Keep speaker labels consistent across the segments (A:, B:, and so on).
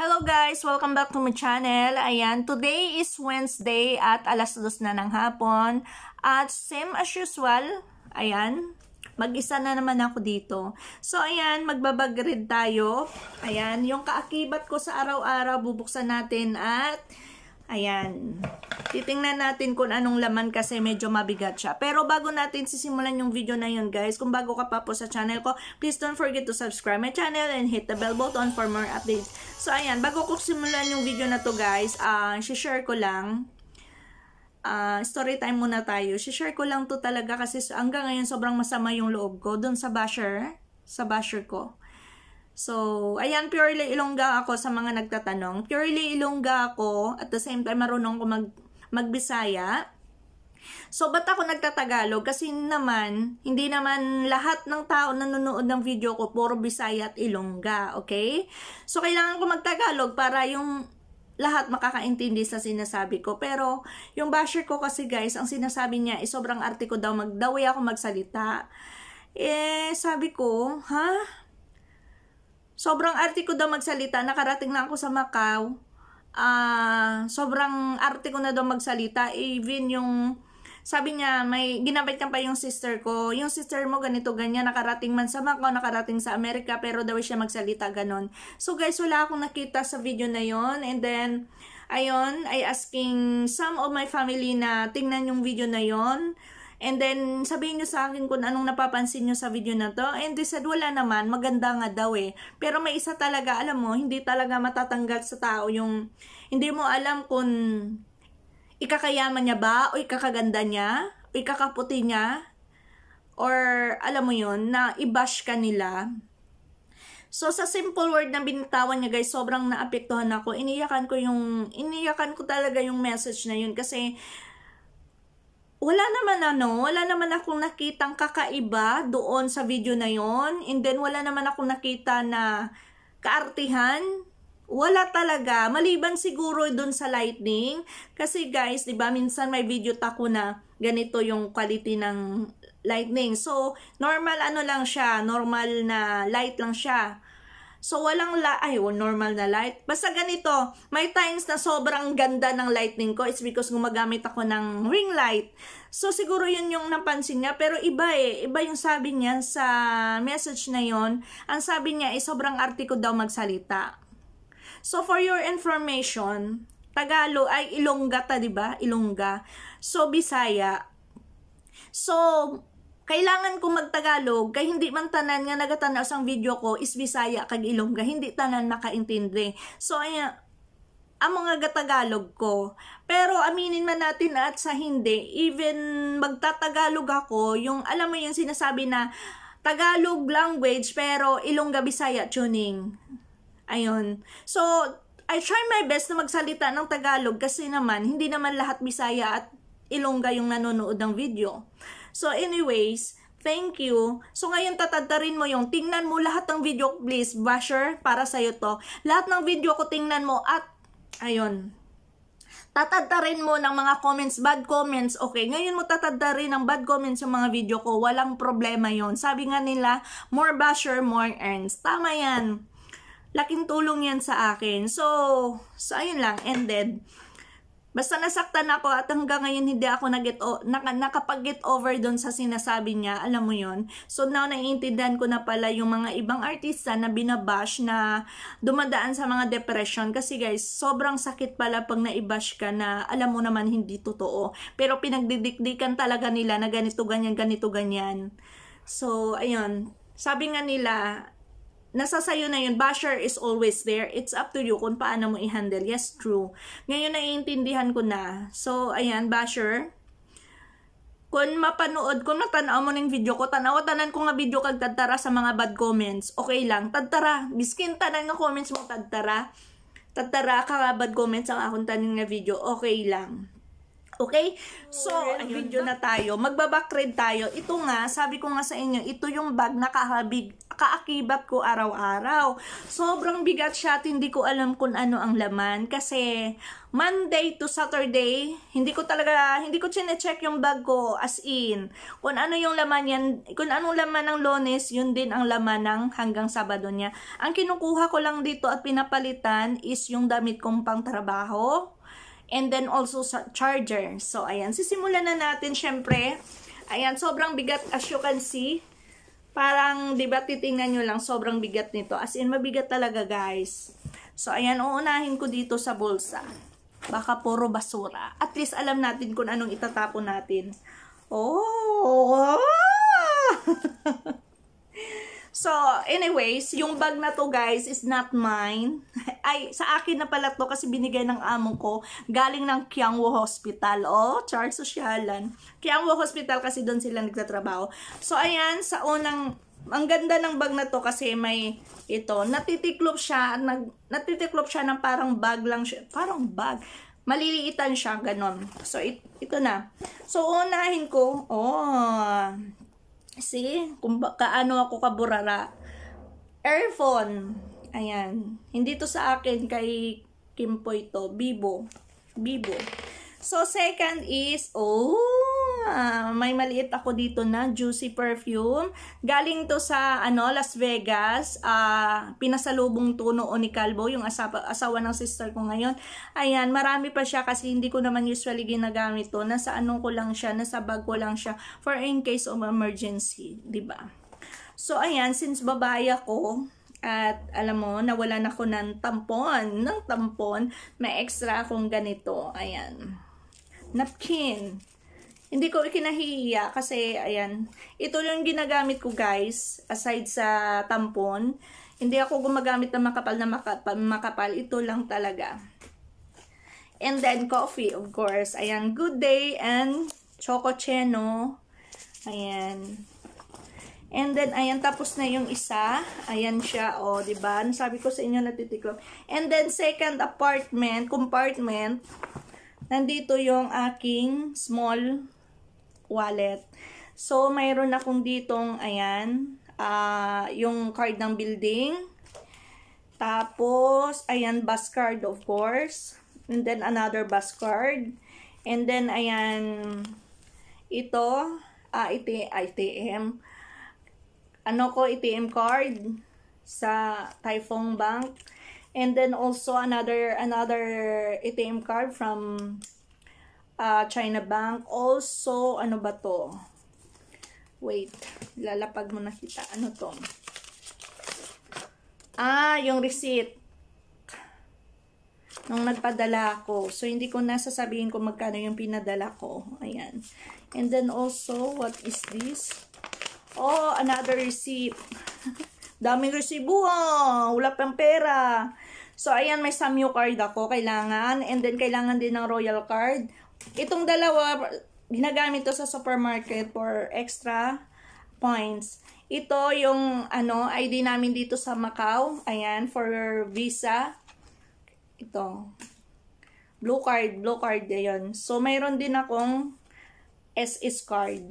A: Hello guys! Welcome back to my channel. Ayan, today is Wednesday at alas dos na ng hapon. At same as usual, ayan, mag-isa na naman ako dito. So ayan, magbabag tayo. Ayan, yung kaakibat ko sa araw-araw bubuksan natin at Ayan. Titingnan natin kung anong laman kasi medyo mabigat siya. Pero bago natin sisimulan yung video na yun guys, kung bago ka pa po sa channel ko, please don't forget to subscribe my channel and hit the bell button for more updates. So ayan, bago ko simulan yung video na to guys, uh, ah, share ko lang. Uh, story time muna tayo. Share ko lang to talaga kasi hanggang ngayon sobrang masama yung loob ko dun sa basher, sa basher ko. So, ayan, purely Ilongga ako sa mga nagtatanong. Purely Ilongga ako, at the same time, marunong ko mag, magbisaya. So, ba't ako nagtatagalog? Kasi naman, hindi naman lahat ng tao nanonood ng video ko, puro Bisaya at Ilongga, okay? So, kailangan ko magtagalog para yung lahat makakaintindi sa sinasabi ko. Pero, yung basher ko kasi guys, ang sinasabi niya ay eh, sobrang arte ko daw, magdaway eh, ako magsalita. Eh, sabi ko, ha? Huh? Sobrang arte ko daw magsalita. Nakarating lang ako sa Macau. Uh, sobrang arte ko na daw magsalita. Even yung sabi niya, may ginabait ka pa yung sister ko. Yung sister mo ganito, ganyan, nakarating man sa Macau, nakarating sa Amerika, pero daw siya magsalita ganon. So guys, wala akong nakita sa video na yon And then, ayun, I asking some of my family na tingnan yung video na yon And then, sabihin nyo sa akin kung anong napapansin nyo sa video na to. And they said, wala naman, maganda nga daw eh. Pero may isa talaga, alam mo, hindi talaga matatanggal sa tao yung, hindi mo alam kung ikakayaman niya ba, o ikakaganda niya, o ikakaputi niya, or alam mo yon na i-bash ka nila. So sa simple word na binitawan niya guys, sobrang naapektuhan ako. Iniyakan ko yung iniyakan ko talaga yung message na yun kasi wala naman ano, wala naman akong nakitang kakaiba doon sa video na yon. And then wala naman akong nakita na kaartihan. Wala talaga. Maliban siguro doon sa lightning. Kasi guys, di ba minsan may video tako na ganito yung quality ng lightning. So, normal ano lang siya, normal na light lang siya. So, walang la ay, normal na light. Basta ganito, may times na sobrang ganda ng lightning ko. It's because gumagamit ako ng ring light. So, siguro yun yung napansin niya. Pero iba eh. Iba yung sabi niya sa message na yon Ang sabi niya ay eh, sobrang arte ko daw magsalita. So, for your information, Tagalog ay Ilongga ta, di ba? Ilongga. So, Bisaya. So, kailangan ko magtagalog kay hindi man tanan nga nagatanaw sang video ko is Bisaya kag Ilongga hindi tanan makaintindi so ay amo nga gatagalog ko pero aminin man natin at sa hindi even magtatagalog ako yung alam mo yung sinasabi na Tagalog language pero Ilongga Bisaya tuning ayun so I try my best na magsalita ng Tagalog kasi naman hindi naman lahat Bisaya at Ilongga yung nanonood ng video So anyways, Thank you. So ngayon tatadtarin mo yung tingnan mo lahat ng video please, basher, para sa iyo to. Lahat ng video ko tingnan mo at ayun. Tatadtarin mo ng mga comments, bad comments. Okay, ngayon mo tatadtarin ng bad comments yung mga video ko. Walang problema yon. Sabi nga nila, more basher, more earns. Tama yan. Laking tulong yan sa akin. So, so ayun lang, ended. Basta nasaktan ako at hanggang ngayon hindi ako nag o, nakapag-get over doon sa sinasabi niya, alam mo yon So now naiintindihan ko na pala yung mga ibang artista na binabash na dumadaan sa mga depression kasi guys, sobrang sakit pala pag naibash ka na alam mo naman hindi totoo. Pero pinagdidikdikan talaga nila na ganito, ganyan, ganito, ganyan. So, ayun. Sabi nga nila, nasa sayo na yun. Basher is always there. It's up to you kung paano mo i-handle. Yes, true. Ngayon, naiintindihan ko na. So, ayan, basher. Kung mapanood, kung natanaw mo ng video ko, tanaw tanan ko nga video kag tadtara sa mga bad comments. Okay lang, tadtara. Biskin tanan nga comments mo tadtara. Tadtara ka nga bad comments ang akong tanin nga video. Okay lang. Okay? So, oh, ayun, video na tayo. Magbabackred tayo. Ito nga, sabi ko nga sa inyo, ito yung bag na kahabig, kaakibat ko araw-araw. Sobrang bigat siya at hindi ko alam kung ano ang laman. Kasi, Monday to Saturday, hindi ko talaga, hindi ko chine-check yung bag ko as in. Kung ano yung laman yan, kung anong laman ng lones, yun din ang laman ng hanggang Sabado niya. Ang kinukuha ko lang dito at pinapalitan is yung damit kong pang trabaho And then also sa charger. So, ayan. Sisimulan na natin, syempre. Ayan, sobrang bigat as you can see. Parang, di ba, titingnan nyo lang, sobrang bigat nito. As in, mabigat talaga, guys. So, ayan, uunahin ko dito sa bulsa. Baka puro basura. At least, alam natin kung anong itatapon natin. Oh! So, anyways, yung bag na to guys is not mine. Ay, sa akin na pala to kasi binigay ng amo ko galing ng Kyangwo Hospital. Oh, Charles Socialan. Kyangwo Hospital kasi doon sila nagtatrabaho. So, ayan, sa unang ang ganda ng bag na to kasi may ito, natitiklop siya, nag, natitiklop siya ng parang bag lang siya, parang bag. Maliliitan siya, ganon. So, it, ito na. So, unahin ko, oh, See, kung ba, kaano ako kaburara. Airphone. Ayan. Hindi to sa akin kay Kimpo ito. Bibo. Bibo. So, second is, oh, may maliit ako dito na juicy perfume. Galing to sa ano Las Vegas. Uh, pinasalubong to noon ni Calvo, yung asawa, asawa ng sister ko ngayon. Ayan, marami pa siya kasi hindi ko naman usually ginagamit to. Nasa anong ko lang siya, nasa bag ko lang siya for in case of emergency, 'di ba? So ayan, since babae ako, at alam mo, nawalan ako ng tampon, ng tampon, may extra akong ganito. Ayan. Napkin. Hindi ko ikinahihiya kasi, ayan, ito yung ginagamit ko guys, aside sa tampon. Hindi ako gumagamit ng makapal na makapal, makapal. ito lang talaga. And then coffee, of course. Ayan, good day and choco cheno. Ayan. And then, ayan, tapos na yung isa. Ayan siya, oh, 'di ba? Ano sabi ko sa inyo, natitiklop. And then, second apartment, compartment, nandito yung aking small wallet. So, mayroon akong ditong, ayan, uh, yung card ng building. Tapos, ayan, bus card, of course. And then, another bus card. And then, ayan, ito, uh, ah, IT, ITM. Ah, ano ko, ATM card sa Typhoon Bank. And then, also, another, another ATM card from uh, China Bank. Also, ano ba to? Wait, lalapag mo na kita. Ano to? Ah, yung receipt. Nung nagpadala ako. So, hindi ko nasasabihin kung magkano yung pinadala ko. Ayan. And then also, what is this? Oh, another receipt. Daming resibo, oh. Wala pang pera. So, ayan, may Samyo card ako. Kailangan. And then, kailangan din ng Royal card. Itong dalawa, ginagamit to sa supermarket for extra points. Ito yung ano, ID namin dito sa Macau. Ayan, for visa. Ito. Blue card, blue card yun. So, mayroon din akong SS card.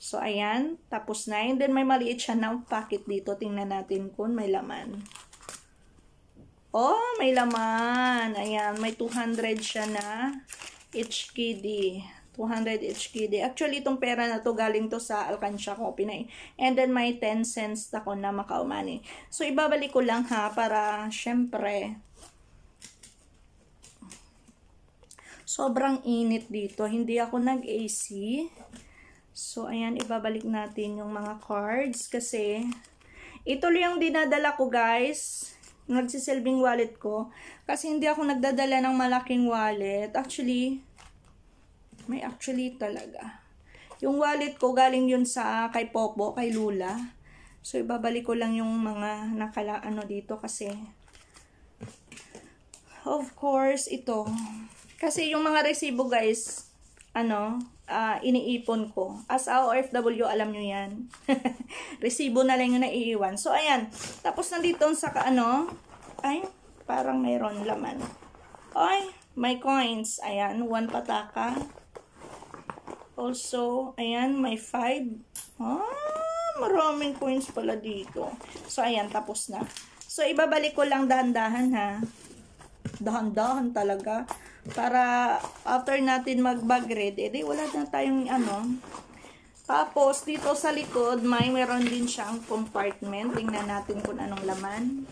A: So, ayan. Tapos na. And then, may maliit siya na packet dito. Tingnan natin kung may laman. Oh, may laman. Ayan, may 200 siya na HKD. 200 HKD. Actually, itong pera na to galing to sa Alcancia ko, Pinay. And then, may 10 cents ako na Macau money. So, ibabalik ko lang ha, para syempre, sobrang init dito. Hindi ako nag-AC. So, ayan, ibabalik natin yung mga cards kasi ito lang yung dinadala ko, guys nagsisilbing wallet ko. Kasi hindi ako nagdadala ng malaking wallet. Actually, may actually talaga. Yung wallet ko, galing yun sa kay Popo, kay Lula. So, ibabalik ko lang yung mga nakala, ano dito kasi. Of course, ito. Kasi yung mga resibo, guys, ano, uh, iniipon ko. As a OFW, alam nyo yan. Resibo na lang yung naiiwan. So, ayan. Tapos, nandito sa ano, ay, parang mayroon laman. Ay, my coins. Ayan, one pataka. Also, ayan, may five. Ah, maraming coins pala dito. So, ayan, tapos na. So, ibabalik ko lang dahan-dahan ha. Dahan-dahan talaga para after natin mag bag red, edi wala na tayong ano. Tapos, dito sa likod, may meron din siyang compartment. Tingnan natin kung anong laman.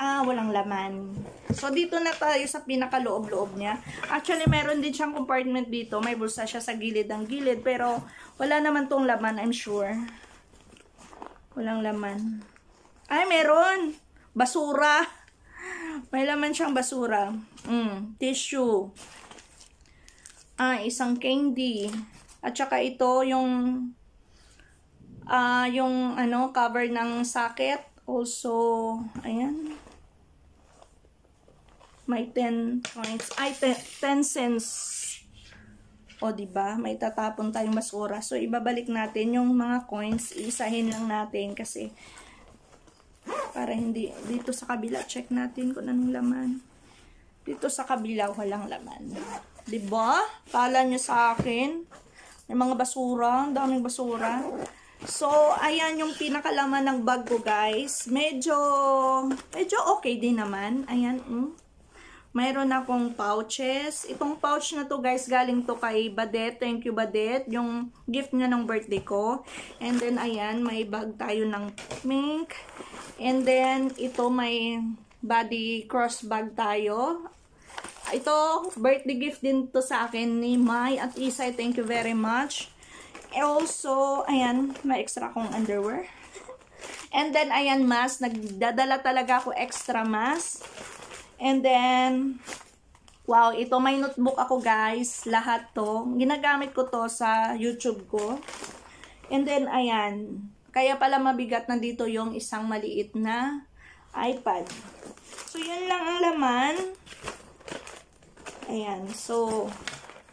A: Ah, walang laman. So, dito na tayo sa pinakaloob-loob niya. Actually, meron din siyang compartment dito. May bulsa siya sa gilid ng gilid. Pero, wala naman tong laman, I'm sure. Walang laman. Ay, meron! Basura! May laman siyang basura. Mm, tissue. Ah, isang candy. At saka ito yung ah yung ano cover ng socket. Also, ayan. May 10 points. Ay, 10 cents. O, di ba May tatapon tayong basura. So, ibabalik natin yung mga coins. Iisahin lang natin kasi para hindi, dito sa kabila, check natin kung anong laman. Dito sa kabila, walang laman. ba diba? Kala nyo sa akin, may mga basura, daming basura. So, ayan yung pinakalaman ng bag ko, guys. Medyo, medyo okay din naman. Ayan, mm. Mayroon akong pouches. Itong pouch na to guys, galing to kay Badet. Thank you Badet. Yung gift niya ng birthday ko. And then ayan, may bag tayo ng mink. And then ito may body cross bag tayo. Ito, birthday gift din to sa akin ni Mai at Isay. Thank you very much. Also, ayan, may extra kong underwear. And then, ayan, mas. Nagdadala talaga ako extra mas. And then, wow, ito may notebook ako guys. Lahat to. Ginagamit ko to sa YouTube ko. And then, ayan. Kaya pala mabigat na dito yung isang maliit na iPad. So, yan lang ang laman. Ayan. So,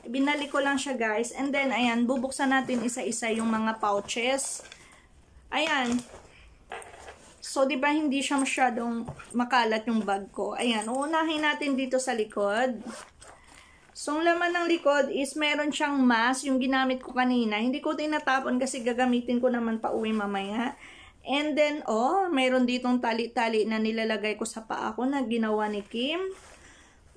A: binalik ko lang siya guys. And then, ayan, bubuksan natin isa-isa yung mga pouches. Ayan, So, di ba hindi siya masyadong makalat yung bag ko? Ayan, uunahin natin dito sa likod. So, laman ng likod is meron siyang mask, yung ginamit ko kanina. Hindi ko tinatapon kasi gagamitin ko naman pa uwi mamaya. And then, oh, meron ditong tali-tali na nilalagay ko sa paa ko na ginawa ni Kim.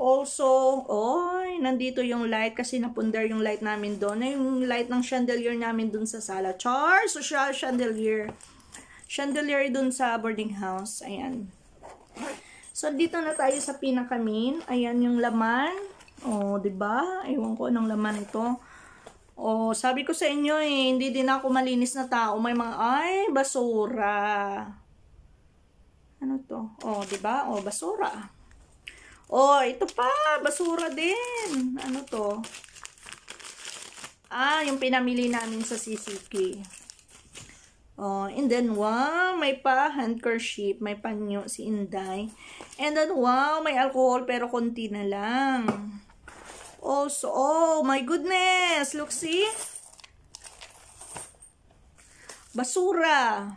A: Also, oh, nandito yung light kasi napundar yung light namin doon. Yung light ng chandelier namin doon sa sala. Char! So, siya, chandelier chandelier dun sa boarding house. Ayan. So, dito na tayo sa pinakamin. Ayan yung laman. O, oh, ba diba? Ewan ko ng laman ito. O, oh, sabi ko sa inyo eh, hindi din ako malinis na tao. May mga, ay, basura. Ano to? O, oh, ba diba? O, oh, basura. O, oh, ito pa, basura din. Ano to? Ah, yung pinamili namin sa CCK. Oh, and then, wow, may pa handkerchief, may panyo si Inday. And then, wow, may alcohol pero konti na lang. Oh, so, oh my goodness, look see. Basura.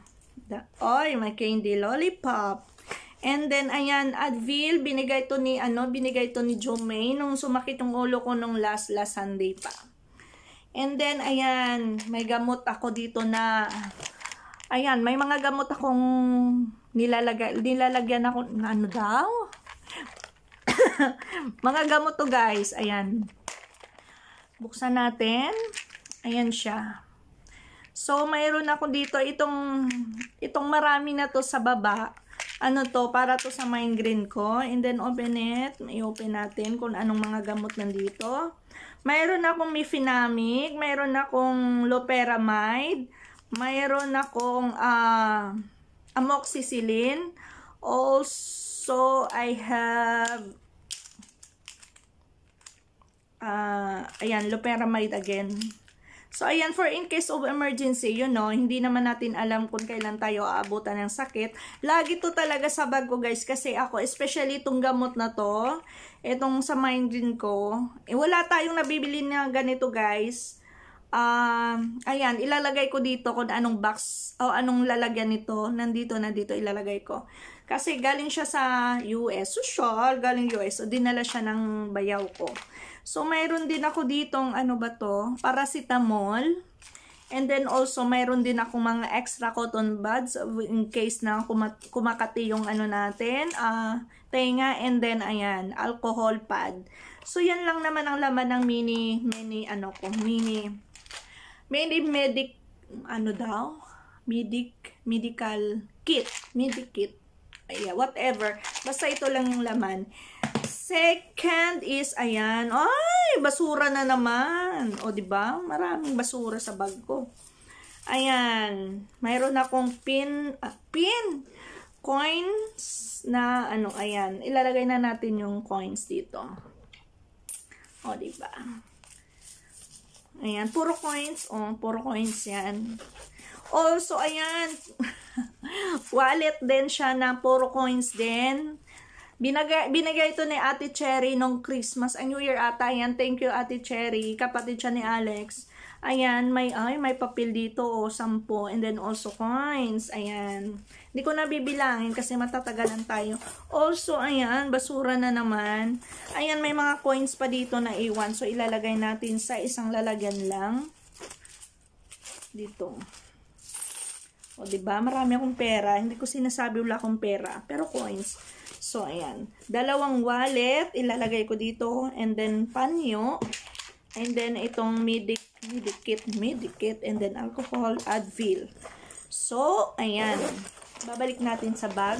A: The, oy, may candy lollipop. And then, ayan, Advil, binigay to ni, ano, binigay to ni Jomay nung sumakit yung ulo ko nung last, last Sunday pa. And then, ayan, may gamot ako dito na Ayan, may mga gamot akong nilalagay, nilalagyan ako, na ano daw? mga gamot to guys, ayan. Buksan natin. Ayan siya. So, mayroon ako dito itong, itong marami na to sa baba. Ano to, para to sa migraine ko. And then open it. I-open natin kung anong mga gamot nandito. Mayroon akong mifenamic. Mayroon akong loperamide mayroon akong uh, amoxicillin. Also, I have uh, ayan, loperamide again. So, ayan, for in case of emergency, you know, hindi naman natin alam kung kailan tayo aabutan ng sakit. Lagi to talaga sa bag ko, guys, kasi ako, especially itong gamot na to, itong sa mindrin ko, eh, wala tayong nabibili na ganito, guys uh, ayan, ilalagay ko dito kung anong box o anong lalagyan nito. Nandito na dito ilalagay ko. Kasi galing siya sa US. So, sure, galing US. So, dinala siya ng bayaw ko. So, mayroon din ako ditong ano ba to? Paracetamol. And then also, mayroon din ako mga extra cotton buds in case na kumakati yung ano natin, uh, tenga, and then, ayan, alcohol pad. So, yan lang naman ang laman ng mini, mini, ano ko, mini may medic, ano daw? Medic, medical kit. Medic kit. Yeah, whatever. Basta ito lang yung laman. Second is, ayan. Ay, basura na naman. O, ba Maraming basura sa bag ko. Ayan. Mayroon akong pin, ah, pin, coins na, ano, ayan. Ilalagay na natin yung coins dito. O, ba Ayan, puro coins. Oh, puro coins yan. Also, ayan, wallet din siya na puro coins din. Binagay, binagay ito ni Ate Cherry nung Christmas. Ay, New Year ata yan. Thank you, Ate Cherry. Kapatid siya ni Alex. Ayan, may, ay, may papel dito, o, oh, sampo. And then also coins. Ayan. Hindi ko nabibilangin kasi matatagalan tayo. Also, ayan, basura na naman. Ayan, may mga coins pa dito na iwan. So, ilalagay natin sa isang lalagyan lang. Dito. O, di ba? Marami akong pera. Hindi ko sinasabi wala akong pera. Pero coins. So, ayan. Dalawang wallet, ilalagay ko dito. And then, panyo. And then, itong midi Medikit, Medikit, and then alcohol, Advil. So, ayan. Babalik natin sa bag.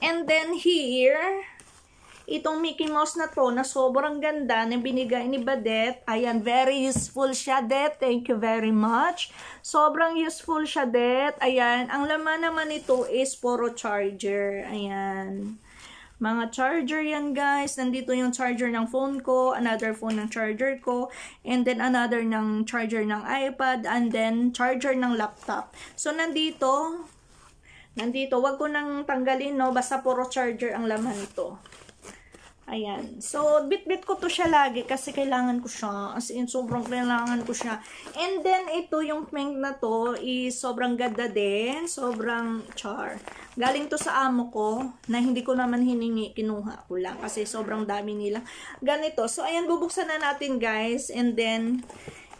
A: And then here, itong Mickey Mouse na to na sobrang ganda na binigay ni Badet. Ayan, very useful siya, Det. Thank you very much. Sobrang useful siya, Det. Ayan, ang laman naman nito is puro charger. Ayan. Mga charger yan guys. Nandito yung charger ng phone ko, another phone ng charger ko, and then another ng charger ng iPad, and then charger ng laptop. So nandito, nandito, wag ko nang tanggalin no, basta puro charger ang laman to. Ayan. So, bit-bit ko to siya lagi kasi kailangan ko siya. As in, sobrang kailangan ko siya. And then, ito yung pink na to is sobrang ganda din. Sobrang char. Galing to sa amo ko na hindi ko naman hiningi. Kinuha ko lang kasi sobrang dami nila. Ganito. So, ayan, bubuksan na natin guys. And then,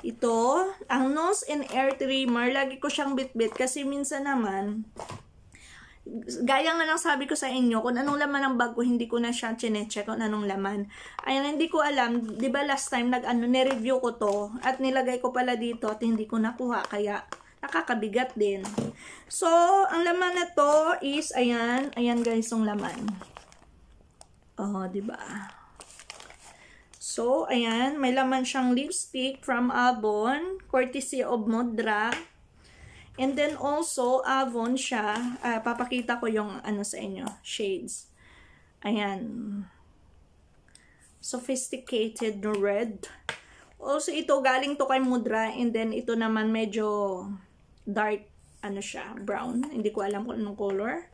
A: ito, ang nose and air trimmer, lagi ko siyang bitbit -bit kasi minsan naman, gaya nga lang sabi ko sa inyo, kung anong laman ng bag ko, hindi ko na siya chinecheck kung anong laman. Ayan, hindi ko alam. Di ba last time, nag-ano, nireview ko to at nilagay ko pala dito at hindi ko nakuha. Kaya, nakakabigat din. So, ang laman na to is, ayan, ayan guys, yung laman. Oh, di ba? So, ayan, may laman siyang lipstick from Avon, courtesy of Modra. And then also, Avon siya. Uh, papakita ko yung ano sa inyo, shades. Ayan. Sophisticated red. Also, ito galing to kay Mudra. And then, ito naman medyo dark, ano siya, brown. Hindi ko alam kung anong color.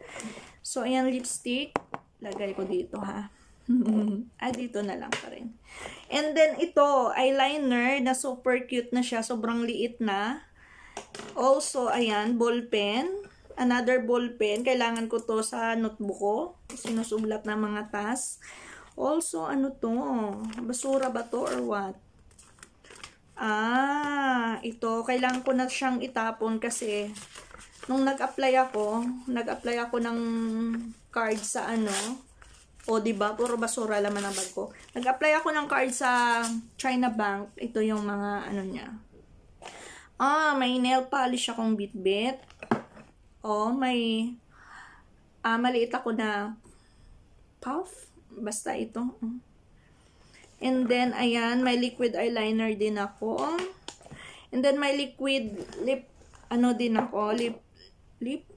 A: So, ayan, lipstick. Lagay ko dito, ha. ah, dito na lang pa rin. And then, ito, eyeliner na super cute na siya. Sobrang liit na. Also, ayan, ball pen. Another ball pen. Kailangan ko to sa notebook ko. Sinusulat na mga tas. Also, ano to? Basura ba to or what? Ah, ito. Kailangan ko na siyang itapon kasi nung nag-apply ako, nag-apply ako ng card sa ano, o, di ba? Puro basura laman ang bag ko. Nag-apply ako ng card sa China Bank. Ito yung mga, ano niya, Ah, may nail polish akong bitbit. O, oh, may ah, maliit ako na puff. Basta ito. And then, ayan, may liquid eyeliner din ako. And then, may liquid lip, ano din ako, lip, lip,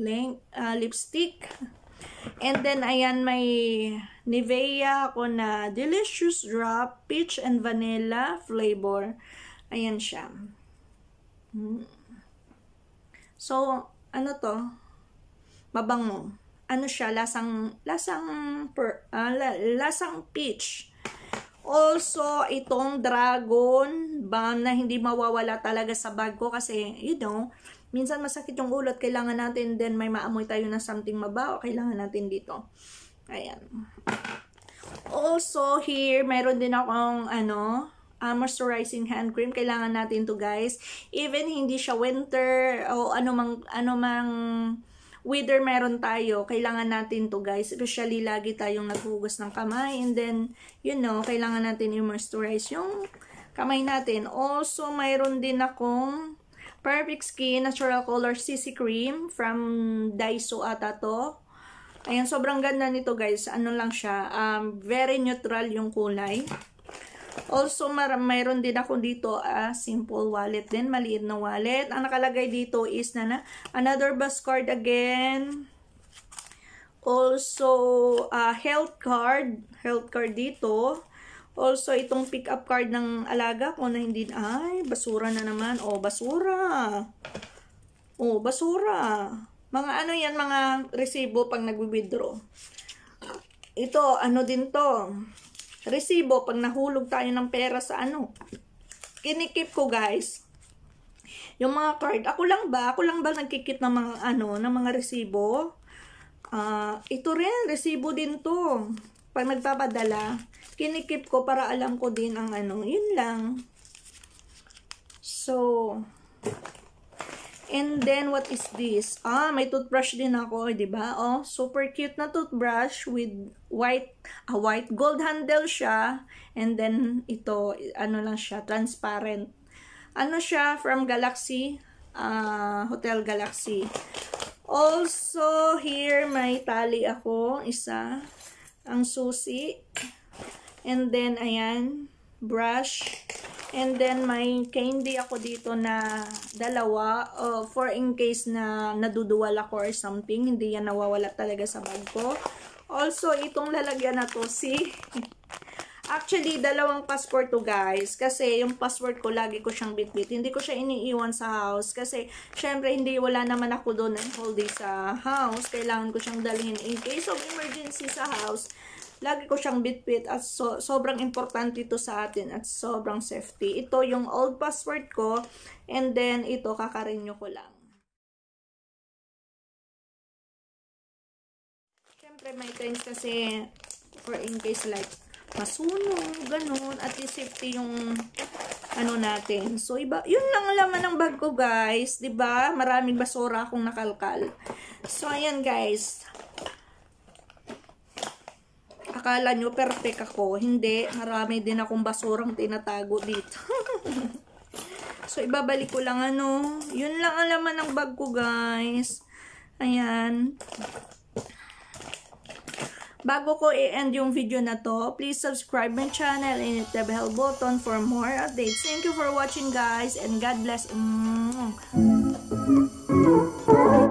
A: length, ah, uh, lipstick. And then, ayan, may Nivea ako na Delicious Drop Peach and Vanilla flavor. Ayan siya. So, ano to? Mabango. Ano siya? Lasang, lasang, per, uh, lasang peach. Also, itong dragon balm na hindi mawawala talaga sa bag ko kasi, you know, minsan masakit yung ulo at kailangan natin, then may maamoy tayo na something mabaho, kailangan natin dito. Ayan. Also, here, meron din akong, ano, uh, moisturizing hand cream. Kailangan natin to guys. Even hindi siya winter o anumang, anumang weather meron tayo, kailangan natin to guys. Especially lagi tayong naghugas ng kamay. And then, you know, kailangan natin i-moisturize yung kamay natin. Also, mayroon din akong Perfect Skin Natural Color CC Cream from Daiso ata to. Ayan, sobrang ganda nito guys. Ano lang siya, um, very neutral yung kulay. Also, mar mayroon din ako dito a uh, simple wallet din, maliit na wallet. Ang nakalagay dito is na na another bus card again. Also, uh, health card, health card dito. Also, itong pick up card ng alaga ko na hindi, ay, basura na naman. Oh, basura. Oh, basura. Mga ano yan, mga resibo pag nag-withdraw. Ito, ano din to resibo pag nahulog tayo ng pera sa ano. Kinikip ko guys. Yung mga card, ako lang ba? Ako lang ba nagkikit ng mga ano, ng mga resibo? Uh, ito rin, resibo din to. Pag nagpapadala, kinikip ko para alam ko din ang ano. Yun lang. So, And then, what is this? Ah, may toothbrush din ako, di ba? Oh, super cute na toothbrush with white, a white gold handle siya. And then, ito, ano lang siya, transparent. Ano siya, from Galaxy, uh, Hotel Galaxy. Also, here, may tali ako, isa. Ang susi. And then, ayan, brush. And then, may candy ako dito na dalawa uh, for in case na naduduwal ako or something. Hindi yan nawawala talaga sa bag ko. Also, itong lalagyan na to, si... Actually, dalawang passport to guys. Kasi yung passport ko, lagi ko siyang bitbit. -bit. Hindi ko siya iniiwan sa house. Kasi, syempre, hindi, wala naman ako doon ng holiday sa house. Kailangan ko siyang dalhin in case of emergency sa house. Lagi ko siyang bitbit at so, sobrang importante ito sa atin at sobrang safety. Ito yung old password ko and then ito kakarinyo ko lang. Siyempre may times kasi for in case like masunog, ganun, at least safety yung ano natin. So, iba, yun lang laman ng bag ko, guys. ba diba? Maraming basura akong nakalkal. So, ayan, guys. Akala nyo perfect ako. Hindi. Marami din akong basurang tinatago dito. so, ibabalik ko lang ano. Yun lang ang laman ng bag ko, guys. Ayan. Bago ko i-end yung video na to, please subscribe my channel and hit the bell button for more updates. Thank you for watching, guys. And God bless. Mm -hmm.